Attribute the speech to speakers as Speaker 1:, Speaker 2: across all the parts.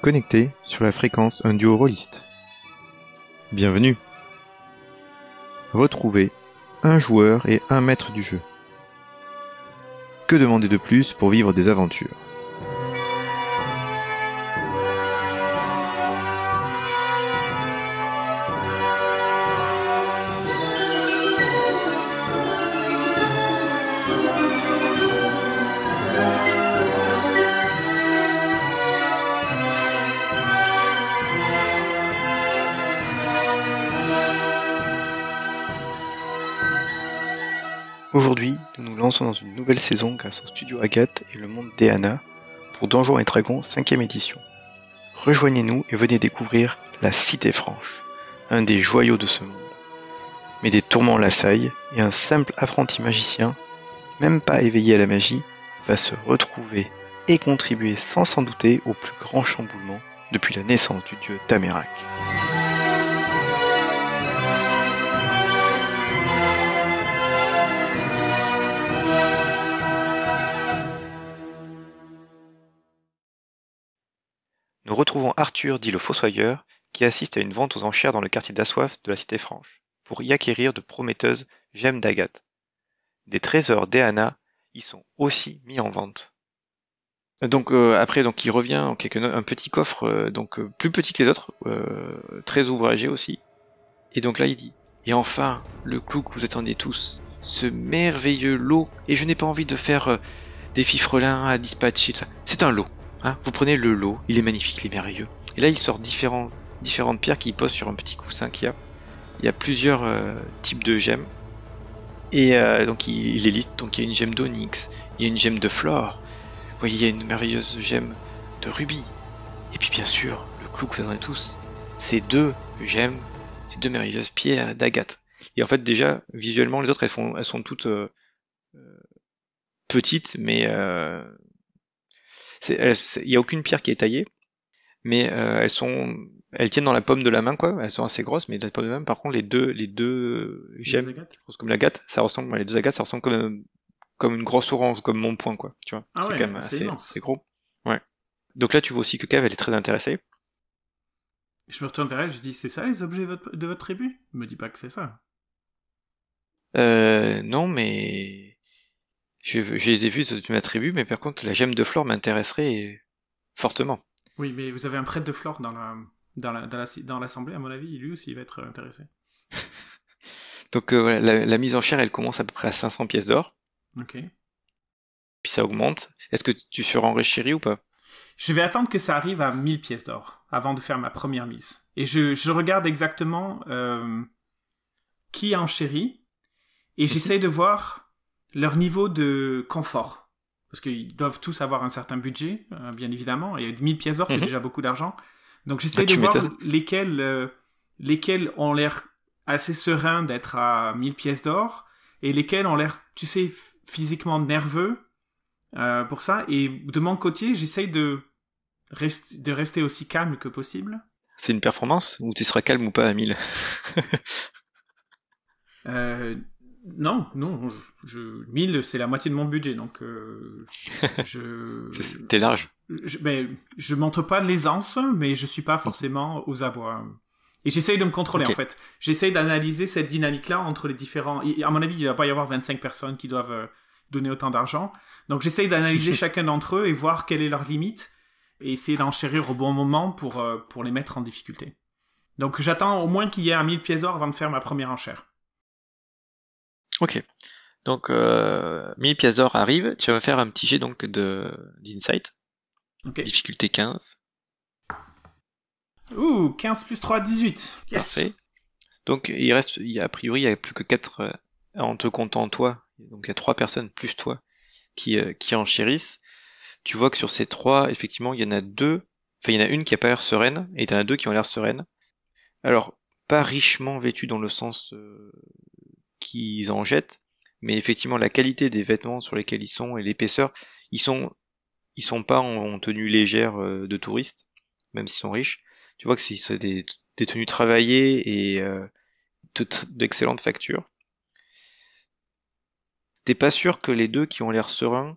Speaker 1: connecté sur la fréquence un duo rôliste. Bienvenue. Retrouvez un joueur et un maître du jeu. Que demander de plus pour vivre des aventures Aujourd'hui, nous nous lançons dans une nouvelle saison grâce au studio Agathe et le monde d'Eana pour Donjons et Dragons 5ème édition. Rejoignez-nous et venez découvrir la Cité Franche, un des joyaux de ce monde. Mais des tourments l'assaillent et un simple apprenti magicien, même pas éveillé à la magie, va se retrouver et contribuer sans s'en douter au plus grand chamboulement depuis la naissance du dieu Tamerak. Nous retrouvons Arthur dit le Fossoyeur, qui assiste à une vente aux enchères dans le quartier d'Assoif de la Cité Franche, pour y acquérir de prometteuses gemmes d'agate. Des trésors d'Eana y sont aussi mis en vente. Donc euh, après, donc il revient en un petit coffre, euh, donc euh, plus petit que les autres, très ouvragé aussi. Et donc là, il dit et enfin le clou que vous attendez tous, ce merveilleux lot. Et je n'ai pas envie de faire des fifrelins à dispatcher. C'est un lot. Ah, vous prenez le lot, il est magnifique, il est merveilleux. Et là, il sort différents, différentes pierres qu'il pose sur un petit coussin qu'il y a. Il y a plusieurs euh, types de gemmes. Et euh, donc, il, il, est liste. Donc, il y a une gemme d'onyx, il y a une gemme de flore. Vous voyez, il y a une merveilleuse gemme de rubis. Et puis, bien sûr, le clou que vous en tous, ces deux gemmes, ces deux merveilleuses pierres d'agate. Et en fait, déjà, visuellement, les autres, elles, font, elles sont toutes euh, petites, mais il n'y a aucune pierre qui est taillée, mais euh, elles sont, elles tiennent dans la pomme de la main, quoi. Elles sont assez grosses, mais dans de la Par contre, les deux, les deux gemmes, comme l'agate, ça ressemble, les deux agates, ça ressemble comme, comme une grosse orange, comme mon point quoi. Tu vois, ah c'est quand même assez, gros. Ouais. Donc là, tu vois aussi que Kev elle est très intéressée.
Speaker 2: Je me retourne vers elle, je dis, c'est ça les objets de votre tribu Me dis pas que c'est ça.
Speaker 1: Euh, non, mais je, les ai vus tu une tribu, mais par contre, la gemme de flore m'intéresserait fortement.
Speaker 2: Oui, mais vous avez un prêtre de flore dans la, dans la, dans l'assemblée, à mon avis, lui aussi il va être intéressé.
Speaker 1: Donc euh, la, mise en chaire, elle commence à peu près à 500 pièces d'or. Ok. Puis ça augmente. Est-ce que tu surenrichiris ou pas
Speaker 2: Je vais attendre que ça arrive à 1000 pièces d'or avant de faire ma première mise. Et je, je regarde exactement euh, qui enchérit Et mhm. j'essaye de voir leur niveau de confort. Parce qu'ils doivent tous avoir un certain budget, euh, bien évidemment, et 1000 pièces d'or, c'est mhm. déjà beaucoup d'argent. Donc j'essaie ah, de voir lesquels, euh, lesquels ont l'air assez sereins d'être à 1000 pièces d'or, et lesquels ont l'air, tu sais, physiquement nerveux euh, pour ça. Et de mon côté, j'essaye de, de rester aussi calme que possible.
Speaker 1: C'est une performance où tu seras calme ou pas à 1000
Speaker 2: non, non, je, je 1000 c'est la moitié de mon budget, donc euh, je. T'es large. Je, ben, je montre pas l'aisance, mais je suis pas forcément aux abois. Et j'essaye de me contrôler en fait. J'essaye d'analyser cette dynamique-là entre les différents. à mon avis, il va pas y avoir 25 personnes qui doivent euh, donner autant d'argent. Donc j'essaye d'analyser chacun d'entre eux et voir quelle est leur limite et essayer d'enchérir au bon moment pour, euh, pour les mettre en difficulté. Donc j'attends au moins qu'il y ait un 1000 pièces d'or avant de faire ma première enchère.
Speaker 1: Ok. Donc, euh, 1000 pièces Tu vas me faire un petit jet donc de d'insight. Okay. Difficulté 15.
Speaker 2: Ouh, 15 plus 3, 18. Parfait.
Speaker 1: Donc, il reste, il a, priori, il n'y a plus que 4, euh, en te comptant toi, donc il y a 3 personnes plus toi qui, euh, qui enchérissent. Tu vois que sur ces 3, effectivement, il y en a 2. enfin, il y en a une qui a pas l'air sereine, et il y en a deux qui ont l'air sereines. Alors, pas richement vêtue dans le sens euh, en jettent, mais effectivement la qualité des vêtements sur lesquels ils sont et l'épaisseur, ils sont ils sont pas en, tenue légère euh, de touristes, même s'ils sont riches. Tu vois que c'est des, des, tenues travaillées et euh, d'excellentes factures. T'es pas sûr que les deux qui ont l'air sereins,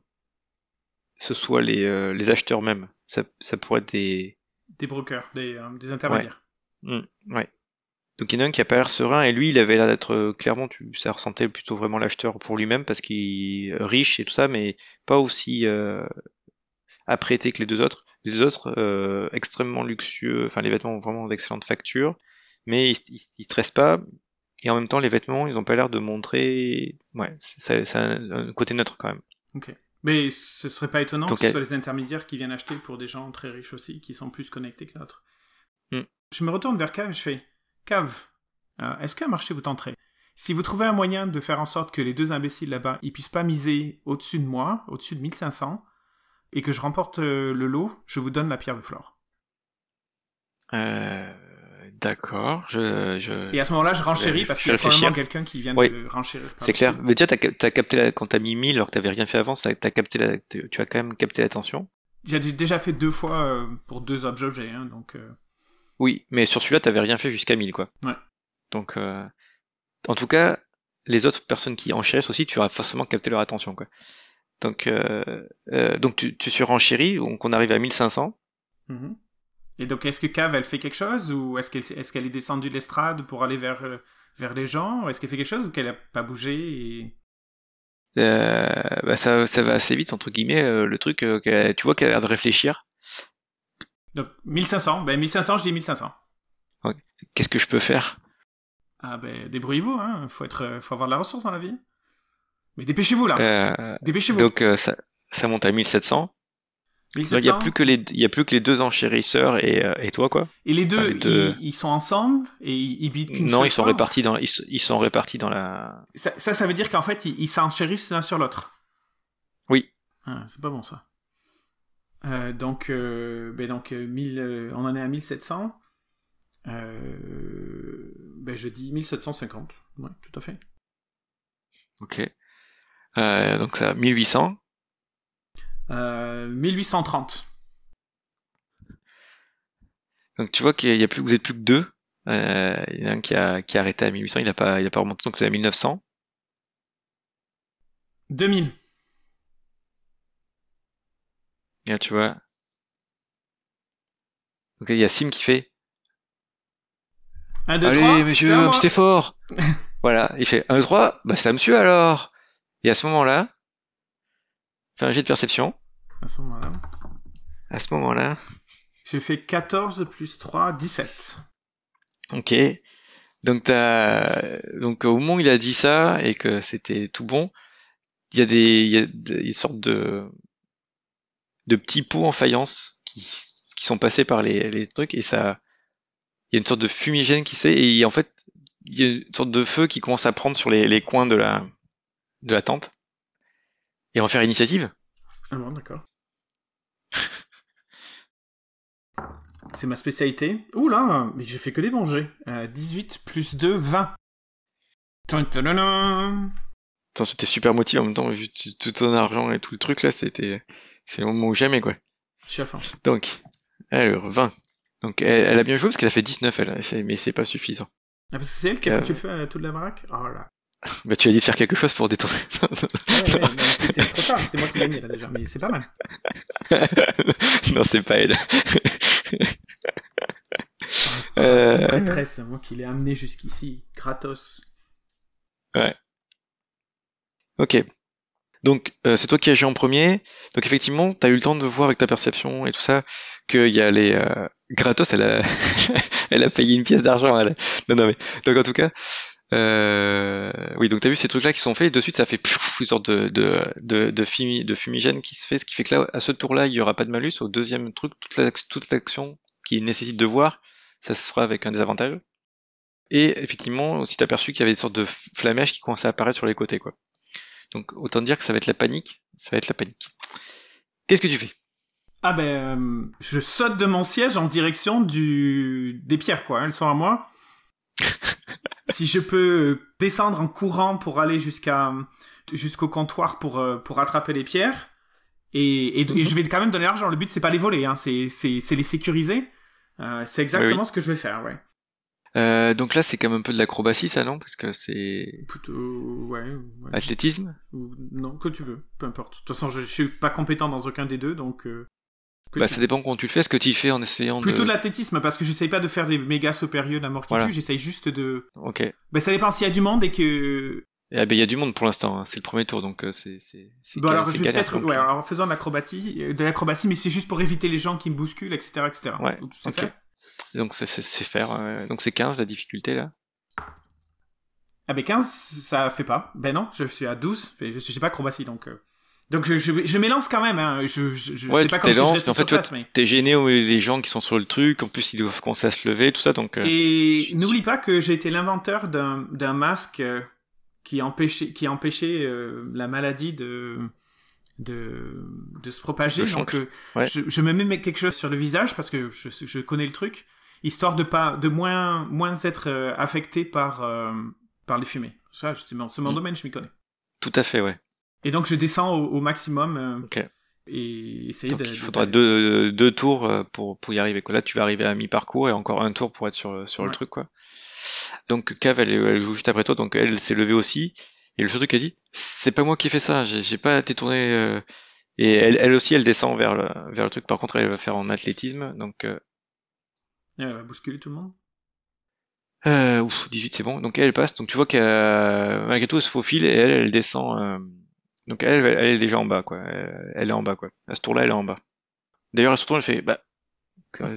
Speaker 1: ce soient les, euh, acheteurs mêmes. Ça, pourrait être des...
Speaker 2: Des brokers, des, intermédiaires.
Speaker 1: Ouais. Mmh, ouais. Donc il y en a un qui a pas l'air serein et lui il avait l'air d'être euh, clairement tu ça ressentait plutôt vraiment l'acheteur pour lui-même parce qu'il est riche et tout ça mais pas aussi euh, apprêté que les deux autres. Les deux autres euh, extrêmement luxueux, enfin les vêtements ont vraiment d'excellente facture, mais ils, ils, stressent pas et en même temps les vêtements ils ont pas l'air de montrer ouais ça, un côté neutre quand
Speaker 2: même. OK. Mais ce serait pas étonnant que ce soit les intermédiaires qui viennent acheter pour des gens très riches aussi qui sont plus connectés que d'autres. Hmm. Je me retourne vers K je fais Cave, euh, est-ce qu'un marché vous tenterait Si vous trouvez un moyen de faire en sorte que les deux imbéciles là-bas, ils puissent pas miser au-dessus de moi, au-dessus de 1500, et que je remporte euh, le lot, je vous donne la pierre de flore.
Speaker 1: Euh, d'accord, je, Et à ce moment-là, je renchéris parce qu'il y a probablement quelqu'un qui vient de renchérir. C'est clair. Mais déjà, t'as capté quand t'as mis 1000 alors que t'avais rien fait avant, tu as quand même capté l'attention.
Speaker 2: J'ai déjà fait deux fois pour deux objets, hein, donc.
Speaker 1: Oui, mais sur celui-là, tu t'avais rien fait jusqu'à 1000, quoi. Ouais. Donc, euh, en tout cas, les autres personnes qui enchérissent aussi, tu vas forcément capté leur attention, quoi. Donc, euh, euh, donc tu, tu surenchéris, donc on arrive à 1500.
Speaker 2: Mhm. Et donc, est-ce que Cave, elle fait quelque chose, ou est-ce qu'elle est, est descendue de l'estrade pour aller vers, vers les gens Est-ce qu'elle fait quelque chose, ou qu'elle a pas bougé
Speaker 1: bah, ça, ça va assez vite, entre guillemets, le truc, tu vois qu'elle a l'air de réfléchir.
Speaker 2: Donc 1500, ben 1500, je dis 1500.
Speaker 1: Qu'est-ce que je peux faire
Speaker 2: Ah ben débrouillez-vous, hein. Faut être, euh, faut avoir de la ressource dans la vie. Mais dépêchez-vous là. Euh,
Speaker 1: dépêchez-vous. Donc euh, ça, monte à 1700. Il n'y a plus que les, il y a plus que les deux enchérisseurs et, toi quoi. Et les deux,
Speaker 2: Ils, sont ensemble et ils, Non, ils sont hein.
Speaker 1: répartis dans, ils, sont répartis dans la.
Speaker 2: Ça, ça, veut dire qu'en fait ils s'enchérissent l'un sur l'autre. Oui. Ah, c'est pas bon ça. Euh, donc, euh, ben donc euh, on en est à 1700. Ben je dis 1750. tout à fait.
Speaker 1: Ok. donc ça, 1800.
Speaker 2: 1830.
Speaker 1: Donc tu vois qu'il a plus, vous êtes plus que deux. il y en a un qui a, qui a arrêté à 1800, il n'a pas, pas remonté, donc c'est à 1900. 2000. Et tu vois. Ok, il y a Sim qui fait.
Speaker 2: Un, deux, Allez, monsieur, c'était
Speaker 1: fort. voilà. Il fait 1, 2, 3. Bah, c'est à monsieur alors. Et à ce moment-là, fais un jet de perception. À ce moment-là. À ce moment-là.
Speaker 2: J'ai fait 14 plus 3, 17.
Speaker 1: Ok. Donc, as... Donc au moment où il a dit ça et que c'était tout bon, il y a des il y a des sortes de de petits pots en faïence qui, sont passés par les, trucs et ça, il y a une sorte de fumigène qui s'est et en fait il y a une sorte de feu qui commence à prendre sur les, coins de la de la tente et en faire initiative.
Speaker 2: Ah non, d'accord. C'est ma spécialité. Ouh là, mais je fais que des dangers. 18 euh, plus 2, 20
Speaker 1: c'était super motivé en même temps, vu tout ton argent et tout le truc là, c'était c'est le moment où jamais quoi. Je suis à fond. Donc, alors 20. Donc elle, a bien joué parce qu'elle a fait 19 elle, mais c'est pas suffisant.
Speaker 2: Ah, parce que c'est elle qui a fait euh. foutu le la baraque Oh là.
Speaker 1: Bah tu as dit de faire quelque chose pour détourner.
Speaker 2: c'était trop tard, c'est moi qui gagnais là déjà, mais c'est pas mal.
Speaker 1: non, c'est pas elle. Ah, euh...
Speaker 2: c'est moi qui l'ai amené jusqu'ici, gratos.
Speaker 1: Ouais. Ok. Donc euh, c'est toi qui agis en premier. Donc effectivement, tu as eu le temps de voir avec ta perception et tout ça qu'il y a les euh, gratos. Elle a, elle a payé une pièce d'argent. Elle... Non non mais donc en tout cas, euh... oui donc t'as vu ces trucs là qui sont faits et de suite ça fait une sorte de de, de, fumigène qui se fait, ce qui fait que là à ce tour là il y aura pas de malus. Au deuxième truc, toute l'action qui nécessite de voir, ça se fera avec un désavantage. Et effectivement, aussi t'as perçu qu'il y avait des sortes de flamèches qui commençait à apparaître sur les côtés quoi. Donc autant dire que ça va être la panique, ça va être la panique.
Speaker 2: Qu'est-ce que tu fais Ah ben, euh, je saute de mon siège en direction du des pierres quoi. Hein, elles sont à moi. si je peux descendre en courant pour aller jusqu'à jusqu'au comptoir pour euh, pour attraper les pierres. Et, je mhm. vais quand même donner l'argent. Le but, c'est pas les voler, hein, c'est les sécuriser. Euh, c'est exactement ce que je vais faire, ouais.
Speaker 1: Euh, donc là, c'est quand même un peu de l'acrobatie, ça, non Parce que c'est. Plutôt. Ouais, Athlétisme
Speaker 2: Non, que tu veux, peu importe. De toute façon, je, ne suis pas compétent dans aucun des deux, donc. Euh, bah, ça
Speaker 1: dépend quand tu le fais, ce que tu fais en essayant Plutôt de. Plutôt de
Speaker 2: l'athlétisme, parce que j'essaye pas de faire des méga supérieurs à mort qui j'essaye juste de. Ok.
Speaker 1: Bah, ça dépend s'il y a du monde et que. Il eh ben, il y a du monde pour l'instant, hein. c'est le premier tour, donc euh, c'est. Bon, alors, je vais peut-être. Ouais,
Speaker 2: alors, en faisant de l'acrobatie, mais c'est juste pour éviter les gens qui me bousculent, etc. etc. Ouais. Donc,
Speaker 1: donc c'est faire. Euh, donc c'est 15 la difficulté là.
Speaker 2: Ah ben 15, ça fait pas. Ben non, je suis à 12, je sais pas acrobatie donc. Euh. Donc je, je, m'élance quand même, hein. je, je, sais pas comment je vais en fait, sur place, mais...
Speaker 1: T'es gêné les gens qui sont sur le truc, en plus ils doivent commencer à se lever, tout ça, donc... Euh,
Speaker 2: Et n'oublie pas que j'ai été l'inventeur d'un masque qui empêchait, qui empêchait la maladie de de, se propager. Euh, je, me mets quelque chose sur le visage parce que je, connais le truc, histoire de pas de moins moins être euh, affecté par euh, par les fumées. Ça, c'est mon, mm. domaine, je m'y connais. Tout à fait, ouais. Et donc je descends au, maximum. Et il faudra
Speaker 1: deux, tours pour, pour y arriver. que Là, tu vas arriver à mi-parcours et encore un tour pour être sur, sur le truc. quoi. Donc Cave, elle, joue juste après toi, donc elle s'est levée aussi. Et le surtout qui a dit, c'est pas moi qui ai fait ça, j'ai pas détourné. Euh... Et elle, aussi, elle descend vers le, vers le truc. Par contre, elle va faire en athlétisme, donc. Euh,
Speaker 2: elle va bousculer tout le monde.
Speaker 1: Euh, ouf, 18 c'est bon. Donc elle passe. Donc tu vois qu'elle malgré tout elle se faufile et elle elle descend. Euh, donc elle, elle est déjà en bas quoi. Elle est en bas quoi. À ce tour-là elle est en bas. D'ailleurs elle se tour, elle fait bah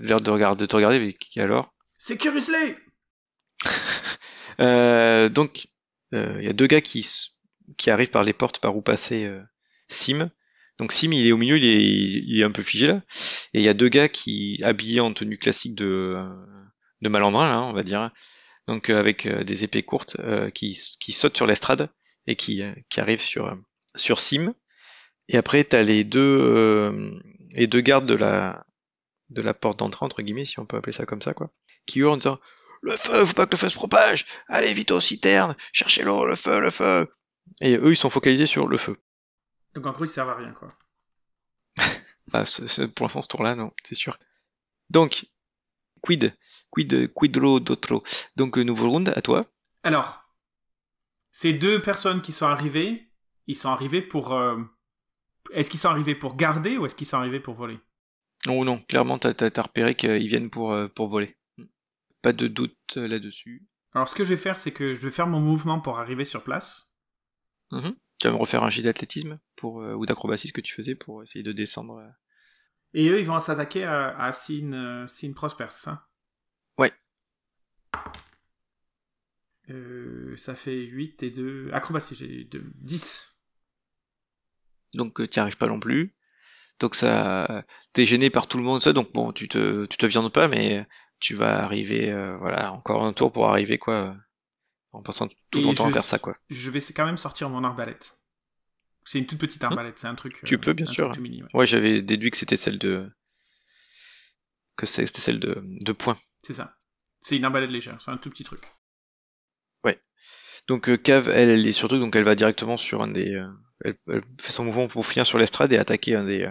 Speaker 1: l'air de regarder de te regarder mais qui alors
Speaker 2: C'est Curiously.
Speaker 1: euh, donc euh, il y a deux gars qui, qui arrivent par les portes par où passer euh, Sim. Donc Sim, il est au milieu, il est, il est un peu figé là. Et il y a deux gars qui, habillés en tenue classique de, de malandrin, là, on va dire, donc euh, avec des épées courtes, qui, qui sautent sur l'estrade et qui, qui arrivent sur, sur Sim. Et après, t'as les deux, les deux gardes de la, de la porte d'entrée, entre guillemets, si on peut appeler ça comme ça, quoi, qui hurlent en disant le feu, faut pas que le feu se propage. Allez vite aux citernes, cherchez l'eau, le feu, le feu. Et eux, ils sont focalisés sur le feu.
Speaker 2: Donc en gros, ils servent à rien, quoi.
Speaker 1: Bah, pour l'instant, ce tour-là, non, c'est sûr. Donc, quid, quid, quid d'autre Donc, euh, nouveau round, à toi.
Speaker 2: Alors, ces deux personnes qui sont arrivées, ils sont arrivés pour. Euh, est-ce qu'ils sont arrivés pour garder ou est-ce qu'ils sont arrivés pour voler
Speaker 1: Non, oh non, clairement, t'as as, repéré qu'ils viennent pour, euh, pour voler pas de doute euh, là-dessus.
Speaker 2: Alors ce que je vais faire, c'est que je vais faire mon mouvement pour arriver sur place. Mhm.
Speaker 1: Tu vas me refaire un jet d'athlétisme
Speaker 2: pour euh, ou d'acrobatie que tu faisais pour essayer de descendre. Euh. Et eux, ils vont s'attaquer à, à Sin, Sin hein. Ouais. ça fait 8 et 2. Acrobatie, j'ai 10.
Speaker 1: Donc tu n'y arrives pas non plus. Donc ça. es gêné par tout le monde, ça. Donc bon, tu te, tu te pas, mais tu vas arriver, euh, voilà, encore un tour pour arriver, quoi, euh, en passant tout ton temps vers ça, quoi.
Speaker 2: Je vais quand même sortir mon arbalète. C'est une toute petite hein arbalète, c'est un truc. Tu peux, bien euh, sûr.
Speaker 1: ouais, j'avais déduit que c'était celle de. que c'était celle de, de poing.
Speaker 2: C'est ça. C'est une arbalète légère, c'est un tout petit truc.
Speaker 1: Ouais. Donc, Cave, elle, est sur truc, donc elle va directement sur un des. Elle, fait son mouvement pour finir sur l'estrade et attaquer un des.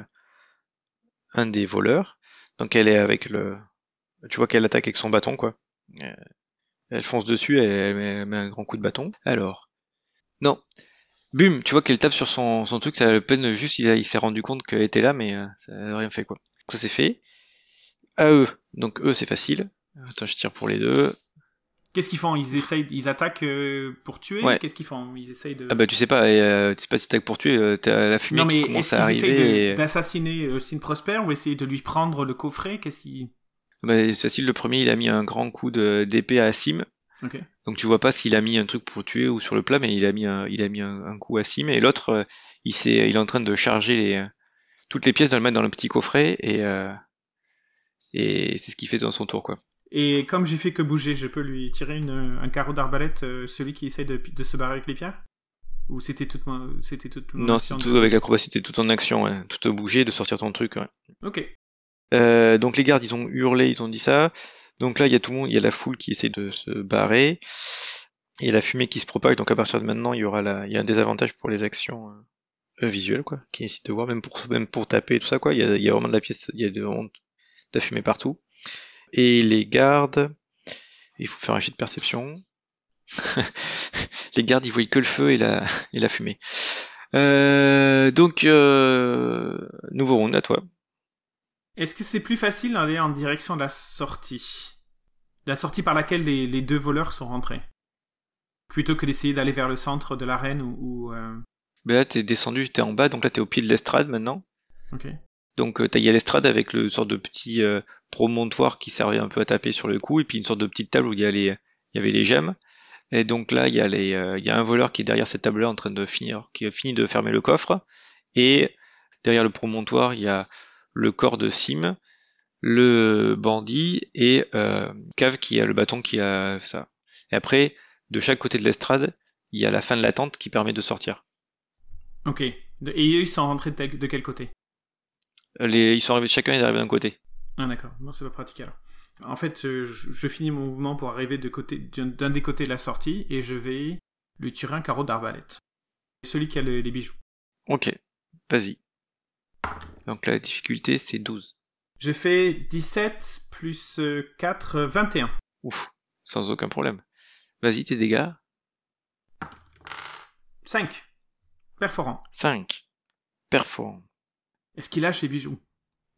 Speaker 1: un des voleurs. Donc elle est avec le, tu vois qu'elle attaque avec son bâton, quoi. Euh, elle fonce dessus, elle, met un grand coup de bâton. Alors, non. Bum, tu vois qu'elle tape sur son, truc, ça a le peine juste, il, s'est rendu compte qu'elle était là, mais euh, ça n'a rien fait, quoi. ça c'est fait. À eux, donc eux c'est facile. Attends, je tire pour les deux.
Speaker 2: Qu'est-ce qu'ils font Ils attaquent euh, pour tuer Qu'est-ce qu'ils font Ils essayent de. Ah bah
Speaker 1: tu sais pas, tu sais pas si attaquent pour tuer. T'as la fumée qui commence à arriver.
Speaker 2: D'assassiner Sin Prosper ou essayer de lui prendre le coffret Qu'est-ce qu'ils
Speaker 1: bah, c'est facile, le premier, il a mis un grand coup d'épée à Sim. Donc tu vois pas s'il a mis un truc pour tuer ou sur le plat, mais il a mis un, il a mis un, coup à Sim. Et l'autre, euh, il, est, il est en train de charger euh, toutes les pièces, de le dans le petit coffret, et, euh, et c'est ce qu'il fait dans son tour. quoi.
Speaker 2: Et comme j'ai fait que bouger, je peux lui tirer une, un carreau d'arbalète, celui qui essaye de, se barrer avec les pierres Ou c'était tout, c'était tout, Non, c'est tout avec l'acrobatie,
Speaker 1: c'était tout en action, tout bouger, de sortir ton truc. Ok. Euh, donc les gardes, ils ont hurlé, ils ont dit ça. Donc là, il y a tout le monde, il y a la foule qui essaie de se barrer. Il y a la fumée qui se propage, donc à partir de maintenant, il y aura la, il y a un désavantage pour les actions euh, euh, visuelles, quoi, qui essaient de voir, même pour, même pour taper et tout ça, quoi. Il y a, vraiment de la pièce, il y a de, de la fumée partout. Et les gardes, il faut faire un jet de perception. les gardes, ils voient que le feu et la, et la fumée. donc, nouveau round à toi.
Speaker 2: Est-ce que c'est plus facile d'aller en direction de la sortie La sortie par laquelle les, deux voleurs sont rentrés Plutôt que d'essayer d'aller vers le centre de l'arène ou. Euh?
Speaker 1: Ben là, t'es descendu, en bas, donc là, t'es au pied de l'estrade maintenant. Donc, euh, il y l'estrade avec le sort de petit euh, promontoire qui servait un peu à taper sur le cou, et puis une sorte de petite table où il y, y avait les gemmes. Et donc là, il y, a il y a un voleur qui est derrière cette table-là en train de finir, qui a fini de fermer le coffre. Et derrière le promontoire, il y a le corps de Sim, le bandit et euh, Cave qui a le bâton qui a ça. Et après, de chaque côté de l'estrade, il y a la fin de la tente qui permet de sortir.
Speaker 2: Ok. Et ils sont rentrés de quel côté
Speaker 1: Ils sont arrivés chacun est arrivé d'un côté.
Speaker 2: Ah d'accord, moi c'est pas pratique alors. En fait, euh, je, finis mon mouvement pour arriver de côté, d'un des côtés de la sortie et je vais lui tirer un carreau d'arbalète. Celui qui a les bijoux. Ok,
Speaker 1: vas-y. Donc la difficulté, c'est 12.
Speaker 2: Je fais 17 plus 4, euh, 21. Euh, Ouf,
Speaker 1: sans aucun problème. Vas-y, tes dégâts.
Speaker 2: 5. Perforant. 5. Perforant. Est-ce qu'il lâche les bijoux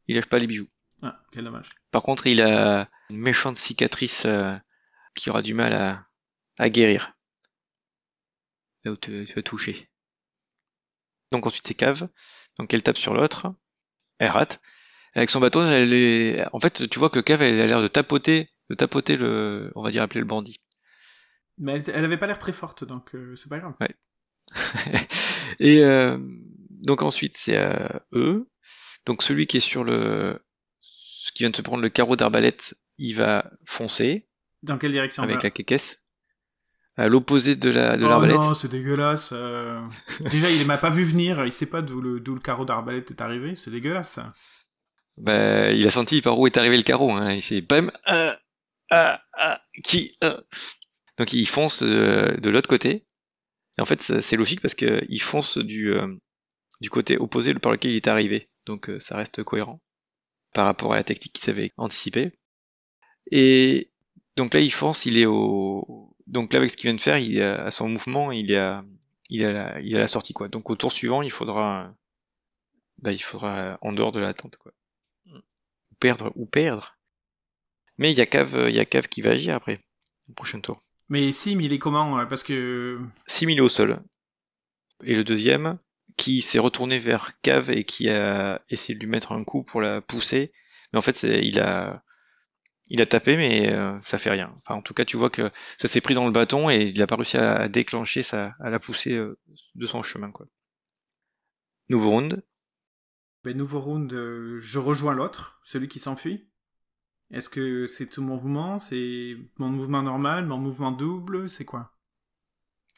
Speaker 1: Il lâche pas les bijoux.
Speaker 2: Ah, quel dommage.
Speaker 1: Par contre, il a une méchante cicatrice euh, qui aura du mal à, guérir. Là où tu, vas toucher. Donc ensuite, c'est cave donc elle tape sur l'autre, elle rate. Avec son bâton, elle est. En fait, tu vois que Cave elle a l'air de tapoter, de tapoter le, on va dire appeler le bandit.
Speaker 2: Mais elle, n'avait pas l'air très forte, donc euh, c'est pas grave.
Speaker 1: et euh, donc ensuite c'est euh, eux. Donc celui qui est sur le, ce qui vient de se prendre le carreau d'arbalète, il va foncer.
Speaker 2: Dans quelle direction Avec la
Speaker 1: caisse à l'opposé de la de oh l'arbalète. Non,
Speaker 2: c'est dégueulasse. Euh. Déjà, il m'a pas vu venir. Il sait pas d'où le, le, carreau d'arbalète est arrivé. C'est dégueulasse.
Speaker 1: Bah, il a senti par où est arrivé le carreau. Hein. Il s'est bam, ah, euh, euh, qui. Donc il fonce de, l'autre côté. en fait, c'est logique parce que il fonce du du côté opposé par lequel il est arrivé. Donc ça reste cohérent par rapport à la tactique qu'il savait anticipée. Et donc là, il fonce. Il est au donc là, avec ce qu'il vient de faire, il a, à son mouvement, il a, il la, il a la sortie quoi. Donc au tour suivant, il faudra, bah, il faudra euh, en dehors de l'attente quoi. Ou perdre, ou perdre. Mais il y a Cave, il y a Cave qui va agir après, au prochain tour.
Speaker 2: Mais Sim, il est comment euh, Parce que.
Speaker 1: Sim, il est au sol. Et le deuxième, qui s'est retourné vers Cave et qui a essayé de lui mettre un coup pour la pousser. Mais en fait, il a, il a tapé, mais euh, ça fait rien. Enfin, en tout cas, tu vois que ça s'est pris dans le bâton et il n'a pas réussi à, déclencher, ça
Speaker 2: à la pousser euh, de son chemin.
Speaker 1: Quoi. Nouveau
Speaker 2: round. Ben, nouveau round, euh, je rejoins l'autre, celui qui s'enfuit. Est-ce que c'est tout mon mouvement C'est mon mouvement normal, mon mouvement double C'est quoi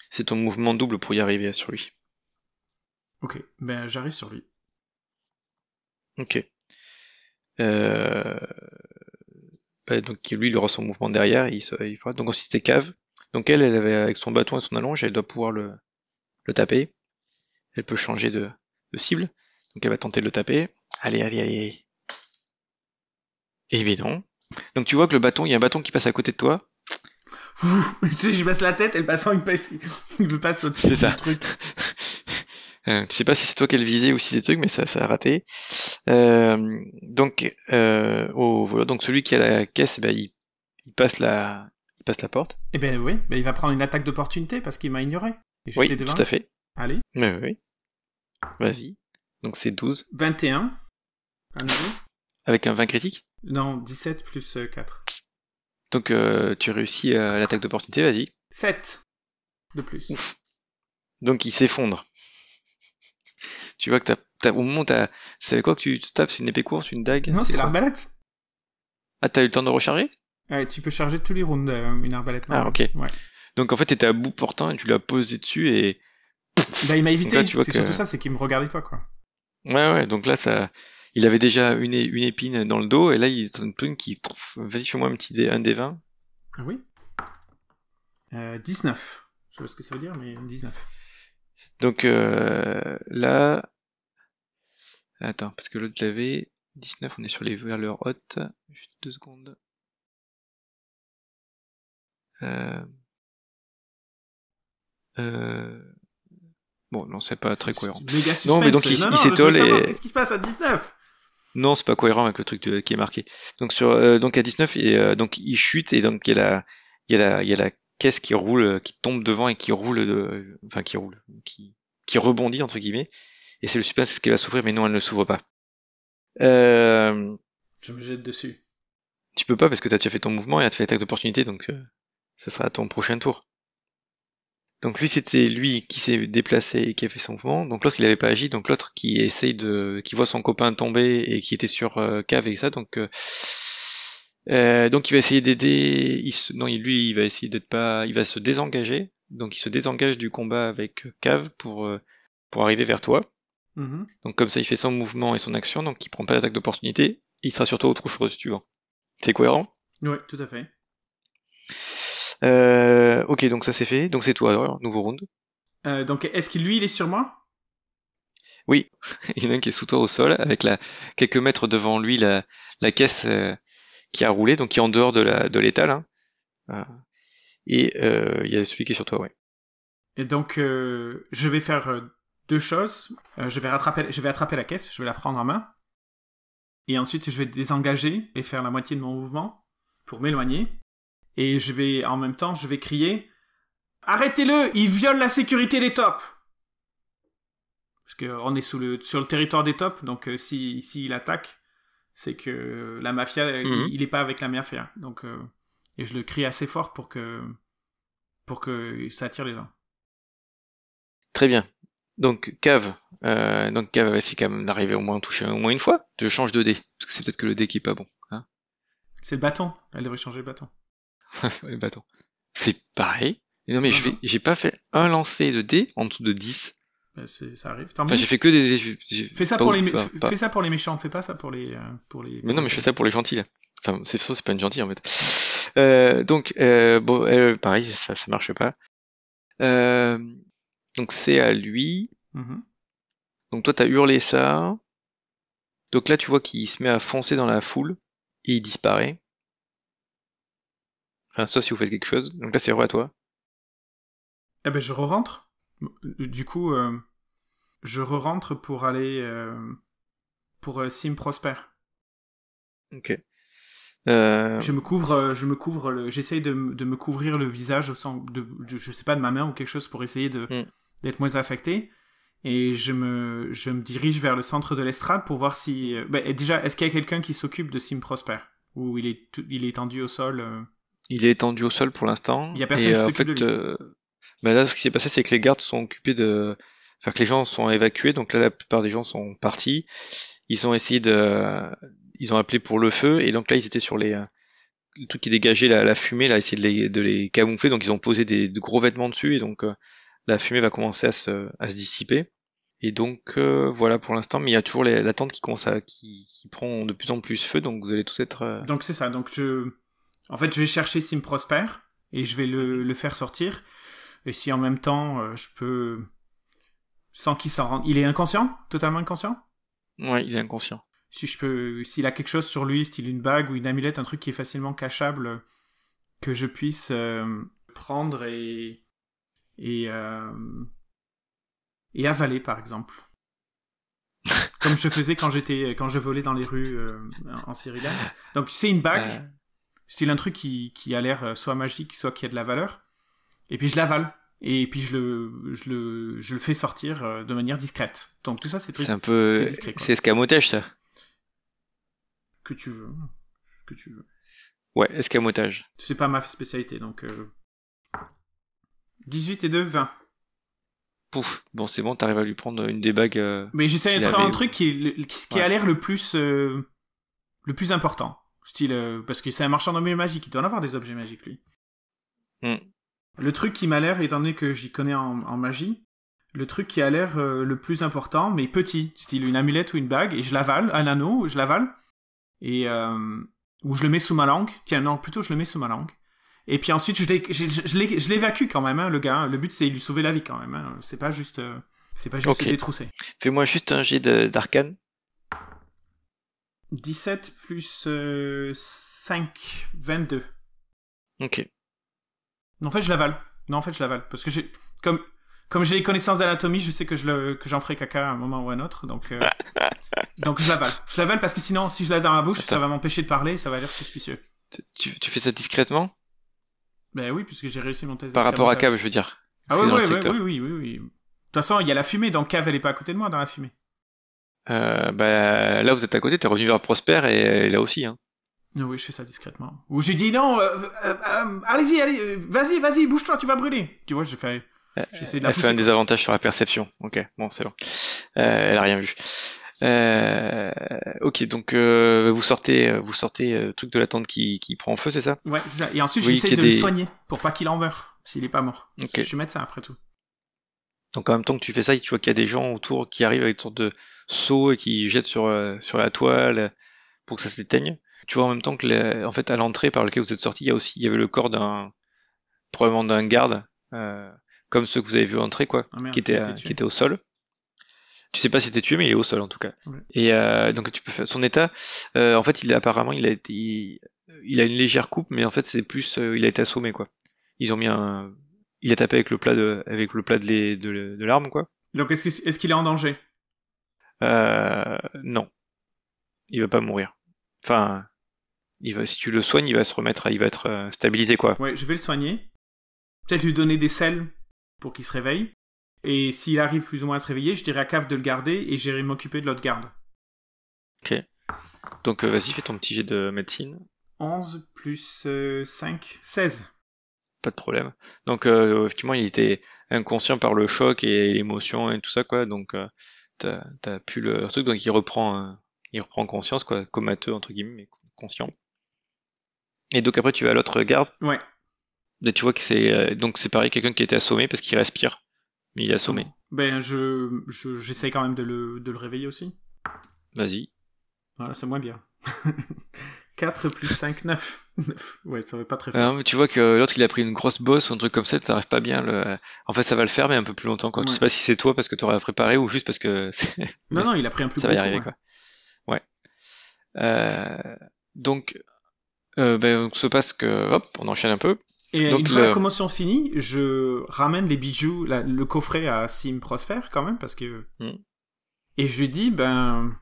Speaker 1: C'est ton mouvement double pour y arriver sur lui.
Speaker 2: Ok, ben j'arrive sur lui.
Speaker 1: Ok. Euh, donc lui il aura son mouvement derrière, il, il Donc ensuite c'était cave. Donc elle, elle avait avec son bâton et son allonge, elle doit pouvoir le, le taper. Elle peut changer de, cible. Donc elle va tenter de le taper. Allez, allez, allez. évident, Donc tu vois que le bâton, il y a un bâton qui passe à côté de toi.
Speaker 2: je passe la tête, elle passe en une passe. Il veut pas sauter. C'est ça. je
Speaker 1: euh, sais pas si c'est toi qu'elle visait ou si c'est des trucs, mais ça, ça a raté. Euh, donc, euh, au, donc celui qui a la caisse, eh ben, il, il, passe la, il passe la porte.
Speaker 2: Et eh bien oui, il va prendre une attaque d'opportunité parce qu'il m'a ignoré. Et oui, tout à fait. Allez. Mais oui,
Speaker 1: Vas-y. Donc c'est 12.
Speaker 2: 21.
Speaker 1: Avec un 20 critique
Speaker 2: Non, 17 plus 4.
Speaker 1: Euh, donc tu réussis l'attaque d'opportunité, vas-y. 7 de plus. Donc il s'effondre. Tu vois que t'as au moment où c'est quoi que tu tapes C'est une épée courte, une dague Non, c'est l'arbalète. Ah, t'as eu le temps de recharger
Speaker 2: Ouais, tu peux charger tous les rounds euh, une arbalète. Ah, ok.
Speaker 1: Donc en fait, t'étais à bout portant et tu l'as posé dessus et. Bah, il m'a évité. C'est que... surtout ça,
Speaker 2: c'est qu'il me regardait pas, quoi.
Speaker 1: Ouais, ouais, donc là, ça. Il avait déjà une, une épine dans le dos et là, il est une plume qui. Vas-y, fais-moi un petit dé, un des 20.
Speaker 2: Ah oui. 19. Euh, Je sais pas ce que ça veut dire, mais 19.
Speaker 1: Donc euh, là, Attends, parce que l'autre l'avait. 19, on est sur les valeurs hautes. Juste deux secondes.
Speaker 2: Euh, euh, bon, non, c'est pas très cohérent. non, mais donc il, s'étole et. Qu'est-ce qui se passe à 19
Speaker 1: non, c'est pas cohérent avec le truc qui est marqué. Donc sur euh, donc à 19 et donc il chute et donc il y a la il y a la il y a la caisse qui roule qui tombe devant et qui roule de, enfin qui roule qui rebondit entre guillemets et c'est le ce qui va s'ouvrir, mais non, elle ne s'ouvre pas.
Speaker 2: Euh... Je me jette dessus.
Speaker 1: Tu peux pas parce que t'as déjà fait ton mouvement et te fait l'attaque d'opportunité, donc euh, ça sera ton prochain tour. Donc lui, c'était lui qui s'est déplacé et qui a fait son mouvement. Donc l'autre, il n'avait pas agi. Donc l'autre qui essaye de, qui voit son copain tomber et qui était sur euh, cave et ça. Donc euh, donc il va essayer d'aider. non, lui, il va essayer d'être pas. Il va se désengager. Donc il se désengage du combat avec cave pour pour arriver vers toi. Mhm. Donc comme ça, il fait son mouvement et son action, donc il prend pas d'attaque d'opportunité, il sera sur toi au trou si tu C'est cohérent
Speaker 2: Oui, tout à fait.
Speaker 1: Euh, ok, donc ça c'est fait, donc c'est toi alors, nouveau round.
Speaker 2: Euh, donc est-ce que lui il est sur moi
Speaker 1: Oui, il y en a un qui est sous toi au sol, avec la quelques mètres devant lui la, la caisse euh, qui a roulé, donc qui est en dehors de la de l'étal. Hein. Euh, et euh, il y a celui qui est sur toi,
Speaker 2: ouais. Et donc je vais faire deux choses. Euh, je, vais rattraper, je vais attraper la caisse, je vais la prendre en main. Et ensuite, je vais désengager et faire la moitié de mon mouvement pour m'éloigner. Et je vais, en même temps, je vais crier Arrêtez-le Il viole la sécurité des tops Parce on est sous le, sur le territoire des tops, donc euh, si s'il attaque, c'est que la mafia, euh, mhm. il n'est pas avec la mafia. Donc, et je le crie assez fort pour que, pour que ça attire les gens.
Speaker 1: Très bien. Donc cave, euh, donc cave, c'est quand même d'arriver au moins à toucher au moins une fois. je change de dé, parce que c'est peut-être que le dé qui est pas bon.
Speaker 2: Hein. c'est le bâton. Elle devrait changer le bâton.
Speaker 1: le bâton. C'est pareil. non mais je vais, j'ai pas fait un lancer de dé en dessous de 10. ça arrive. j'ai fait que des. Fais ça, pour les... fais ça
Speaker 2: pour les méchants, fais pas ça pour les. Euh, pour Mais non, mais je
Speaker 1: fais ça pour les gentils Enfin, c'est faux, c'est pas une gentille en fait. Euh, donc, euh, bon, euh, pareil, ça, ça marche pas. Donc c'est à lui. Mhm. Donc toi, t'as hurlé ça. Donc là, tu vois qu'il se met à foncer dans la foule et il disparaît. Enfin, ça, si vous faites quelque chose. Donc là, c'est re à toi.
Speaker 2: Eh ben, je re-rentre. Du coup, euh, je re-rentre pour aller euh, pour euh, Sim Prosper.
Speaker 1: Ok. Je me
Speaker 2: couvre, je me couvre, j'essaye de, me couvrir le visage sans. de, je sais pas, de ma main ou quelque chose pour essayer de, hmm d'être moins affecté. Et je me, je me dirige vers le centre de l'estrade pour voir si. Euh, ben, déjà, est-ce qu'il y a quelqu'un qui s'occupe de Sim Prosper Ou il est, tendu il est tendu au sol euh?
Speaker 1: Il est tendu au sol pour l'instant. Il n'y a personne qui euh, s'occupe en fait, de lui. Ben là, ce qui s'est passé, c'est que les gardes sont occupés de. Enfin, que les gens sont évacués, donc là, la plupart des gens sont partis. Ils ont essayé de. Ils ont appelé pour le feu, et donc là, ils étaient sur les. Le truc qui dégageait la, fumée, là, essayer de les, de les camoufler, donc ils ont posé des gros vêtements dessus, et donc la fumée va commencer à se, dissiper. Et donc euh, voilà pour l'instant, mais il y a toujours l'attente qui qui, prend de plus en plus feu, donc vous allez tous être. Euh,
Speaker 2: donc c'est ça. Donc je, en fait, je vais chercher Sim Prosper et je vais le, mhm. faire sortir. Et si en même temps euh, je peux, sans qu'il s'en rende, il est inconscient, totalement inconscient. Ouais, il est inconscient. Si je peux, s'il a quelque chose sur lui, style une bague ou une amulette, un truc qui est facilement cachable, que je puisse prendre et et, euh, et avaler, par exemple. Comme je faisais quand j'étais quand je volais dans les rues euh, en Syrie. Donc c'est une bague, euh. c'est un truc qui, qui a l'air soit magique, soit qui a de la valeur. Et puis je l'avale et puis je le, je le, je le fais sortir de manière discrète. Donc tout ça, c'est C'est un peu. C'est
Speaker 1: escamotage, ça.
Speaker 2: Que tu veux. Que tu veux.
Speaker 1: Ouais, escamotage.
Speaker 2: C'est pas ma spécialité, donc. 18 et 2, 20.
Speaker 1: Pouf, bon, c'est bon, t'arrives à lui prendre une des bagues. Euh, mais j'essaie de un truc
Speaker 2: qui, qui, a l'air le plus euh, le plus important. Style, euh, parce que c'est un marchand d'objets magie, il doit en avoir des objets magiques, lui. Hmm. Le truc qui m'a l'air, étant donné que j'y connais en, magie, le truc qui a l'air le plus important, mais petit, style une amulette ou une bague, et je l'avale, un anneau, je l'avale, et ou je le mets sous ma langue. Tiens, non, plutôt je le mets sous ma langue. Et puis ensuite, je l'évacue quand même, hein, le gars. Le but, c'est de lui sauver la vie quand même. Hein. C'est pas juste, euh, c'est pas juste okay. détrousser.
Speaker 1: Fais-moi juste un jet d'arcane.
Speaker 2: 17 plus 5, euh, 22. Ok. En fait, je l'avale. Non, en fait, je l'avale. Parce que j'ai, comme, comme j'ai les connaissances d'anatomie, je sais que je j'en ferai caca à un moment ou à un autre, donc euh, donc je l'avale. Je l'avale parce que sinon, si je l'ai dans la bouche, ça va m'empêcher de parler, ça va l'air suspicieux.
Speaker 1: Tu, tu, fais ça discrètement
Speaker 2: ben oui, puisque j'ai réussi mon test. Par rapport à Cave, je veux dire. Ah oui, oui, oui, oui, De toute façon, il y a la fumée. Dans Cave, elle est pas à côté de moi, dans la fumée.
Speaker 1: Euh, bah, là, vous êtes à côté, t'es revenu vers Prosper et, euh, là aussi.
Speaker 2: Hein. Oui, je fais ça discrètement. Ou j'ai dit non, euh, euh, allez, vas-y, vas-y, bouge-toi, tu vas brûler. Tu vois, j'ai fait.
Speaker 1: J'essaie de la elle fait un désavantage sur la perception. Ok, bon, c'est bon. elle a rien vu. Euh, ok, donc euh, vous sortez, euh, vous sortez truc de la tente qui, prend feu, c'est ça Ouais,
Speaker 2: c'est ça. Et ensuite, j'essaie de le soigner pour pas qu'il en meure s'il est pas mort. Je Je mettre ça après tout.
Speaker 1: Donc en même temps que tu fais ça, tu vois qu'il y a des gens autour qui arrivent avec une sorte de seau et qui jettent sur, la toile pour que ça s'éteigne. Tu vois en même temps que, en fait, à l'entrée par laquelle vous êtes sorti, il y a aussi, avait le corps d'un, probablement d'un garde, comme ceux que vous avez vu entrer, quoi, ah, qui était, qui était au sol tu sais pas si t'es tué, mais il est au sol en tout cas. Et euh, donc tu peux faire son état. Euh, en fait, il apparemment, il a été, il, a une légère coupe, mais en fait, c'est plus, euh, il a été assommé quoi. Ils ont mis un, il a tapé avec le plat de, avec le plat de, l'arme quoi.
Speaker 2: Donc est-ce qu'il est, en danger
Speaker 1: euh, Non, il va pas mourir. Enfin, il va, si tu le soignes, il va se remettre, il va être stabilisé quoi.
Speaker 2: Ouais, je vais le soigner. Peut-être lui donner des selles pour qu'il se réveille. Et s'il arrive plus ou moins à se réveiller, je dirais à Cave de le garder et j'irai m'occuper de l'autre garde.
Speaker 1: Ok. Donc euh, vas-y, fais ton petit jet de médecine.
Speaker 2: 11 plus 5, euh, 16.
Speaker 1: Pas de problème. Donc euh, effectivement, il était inconscient par le choc et l'émotion et tout ça, quoi. Donc t'as, pu le truc, donc il reprend, il reprend conscience, quoi, comateux entre guillemets, mais conscient. Et donc après, tu vas à l'autre garde. Ouais. Et tu vois que c'est donc c'est pareil, quelqu'un qui était assommé parce qu'il respire. Mais il est assommé.
Speaker 2: Ben, je, j'essaie quand même de le, de le réveiller aussi. Vas-y. Voilà, c'est moins bien. 4 plus 5, 9. Ouais, ça va pas très ah fort.
Speaker 1: tu vois que lorsqu'il a pris une grosse bosse ou un truc comme ça, ça arrive pas bien. Le... En fait, ça va le faire, mais un peu plus longtemps. quand Tu sais pas si c'est toi parce que tu aurais préparé ou juste parce que. non, non, il a pris un plus Ça va y arriver, quoi. Ouais. Euh, donc, euh, ben, on se passe que, hop, on enchaîne un peu. Et quand une fois la
Speaker 2: commotion finie, je ramène les bijoux, le coffret à Sim Prosper quand même, parce que. Hmm. Et je lui dis, ben.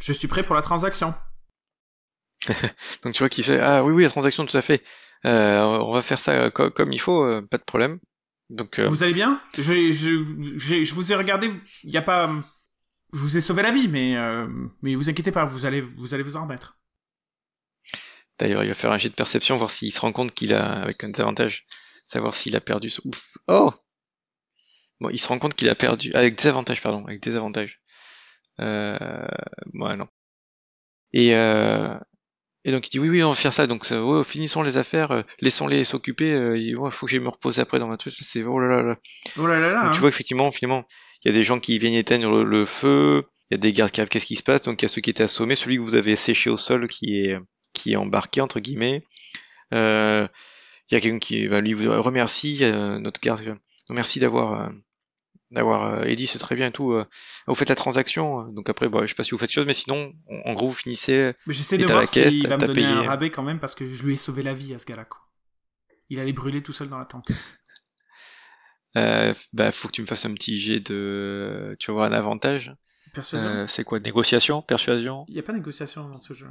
Speaker 2: Je suis prêt pour la transaction.
Speaker 1: Donc tu vois qu'il fait Ah oui, oui, la transaction, tout à fait. Euh, on va faire ça euh, comme il faut, euh, pas de problème. Donc, Vous
Speaker 2: allez bien je, je, je, vous ai regardé, il n'y a pas. Je vous ai sauvé la vie, mais, mais vous inquiétez pas, vous allez vous, allez vous en remettre.
Speaker 1: D'ailleurs, il va faire un jet de perception, voir s'il se rend compte qu'il a, avec un désavantage, savoir s'il a perdu. Ouf. Oh Bon, il se rend compte qu'il a perdu. Avec des avantages, pardon, avec des avantages. Euh, non. Et, euh, et donc il dit oui, oui, on va faire ça. Donc ça, finissons les affaires, euh, laissons-les s'occuper. Euh, il faut que je me repose après dans ma truc. C'est oh là là là.
Speaker 2: Oh là, là, hein. Tu vois
Speaker 1: effectivement, finalement, il y a des gens qui viennent éteindre le, le feu. Il y a des gardes qui arrivent. Qu'est-ce qui se passe Donc il y a ceux qui étaient assommés, celui que vous avez séché au sol qui est qui est embarqué, entre guillemets. Euh, il y a quelqu'un qui va bah, lui remercier, euh, notre garde, merci d'avoir euh, d'avoir dit c'est très bien et tout. vous faites la transaction, donc après, bah, je sais pas si vous faites chose, mais sinon, en gros, vous finissez. Mais j'essaie de voir la va me donner un rabais
Speaker 2: quand même parce que je lui ai sauvé la vie à ce gars-là. Il allait brûler tout seul dans la tente.
Speaker 1: euh, bah, faut que tu me fasses un petit jet de. Tu vas avoir un avantage. Persuasion. c'est quoi Négociation Persuasion
Speaker 2: Il n'y a pas de négociation dans ce jeu.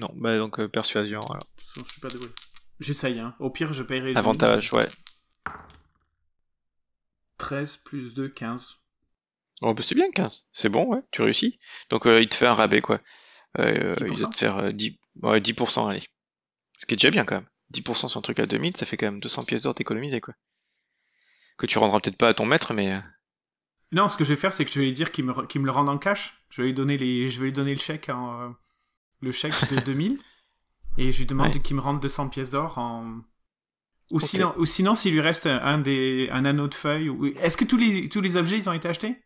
Speaker 1: Non, bah donc euh, persuasion alors.
Speaker 2: je suis pas J'essaye, hein. Au pire, je paierai. Avantage, ouais. 13 plus 2, 15.
Speaker 1: Oh, bah, c'est bien, 15. C'est bon, ouais, tu réussis. Donc euh, il te fait un rabais, quoi. Euh, euh il va te faire 10... Ouais, 10%, allez. Ce qui est déjà bien, quand même. 10% sur un truc à 2000, ça fait quand même 200 pièces d'or d'économiser, quoi. Que tu rendras peut-être pas à ton maître, mais.
Speaker 2: Non, ce que je vais faire, c'est que je vais lui dire qu'il me, me le rende en cash. Je vais lui donner, les... je vais lui donner le chèque en le chèque de 2000 et je lui demande qu'il me rende 200 pièces d'or en ou, sinon, ou sinon s'il lui reste un des un anneau de feuilles... est-ce que tous les tous les objets ils ont été achetés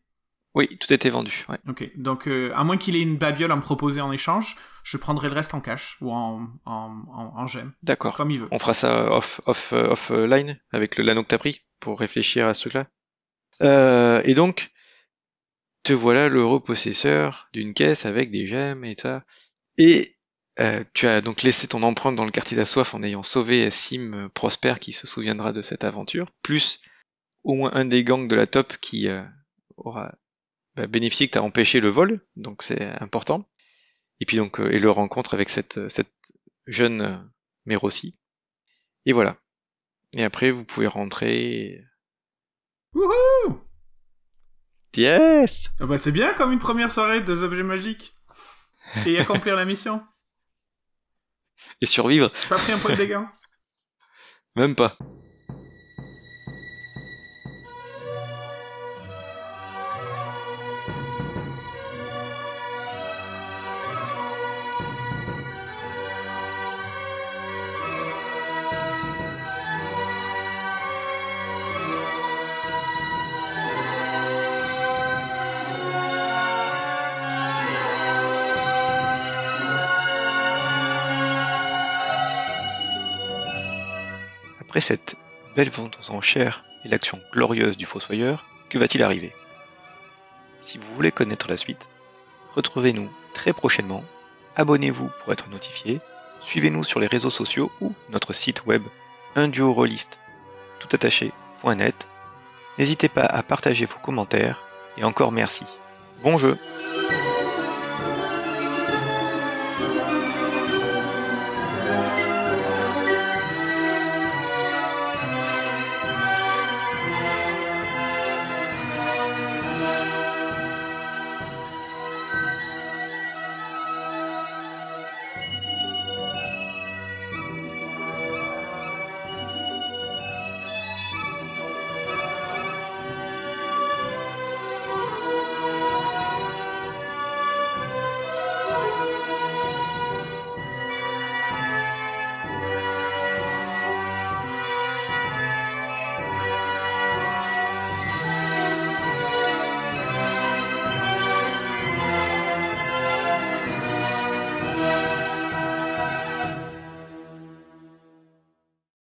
Speaker 1: oui, tout était vendu.
Speaker 2: Ok, donc euh, à moins qu'il ait une babiole à me proposer en échange, je prendrai le reste en cash ou en, en, gemme.
Speaker 1: D'accord. Comme il veut. On fera ça off off euh, avec l'anneau que t'as pris pour réfléchir à ce truc-là. Euh, et donc, te voilà le possesseur d'une caisse avec des gemmes et ça. Et euh, tu as donc laissé ton empreinte dans le quartier d'Assoif en ayant sauvé Sim euh, Prosper qui se souviendra de cette aventure, plus au moins un des gangs de la top qui euh, aura bah, bénéficié que tu as empêché le vol, donc c'est important. Et puis donc, et le rencontre avec cette, cette jeune aussi Et voilà. Et après, vous pouvez rentrer.
Speaker 2: Wouhou! Yes! Ah bah, c'est bien comme une première soirée de objets magiques. Et accomplir la mission.
Speaker 1: Et survivre. J'ai pas pris un point de dégâts. Même pas. Après cette belle vente aux enchères et l'action glorieuse du fossoyeur, que va-t-il arriver Si vous voulez connaître la suite, retrouvez-nous très prochainement, abonnez-vous pour être notifié, suivez-nous sur les réseaux sociaux ou notre site web unduorolist.net. N'hésitez pas à partager vos commentaires et encore merci. Bon jeu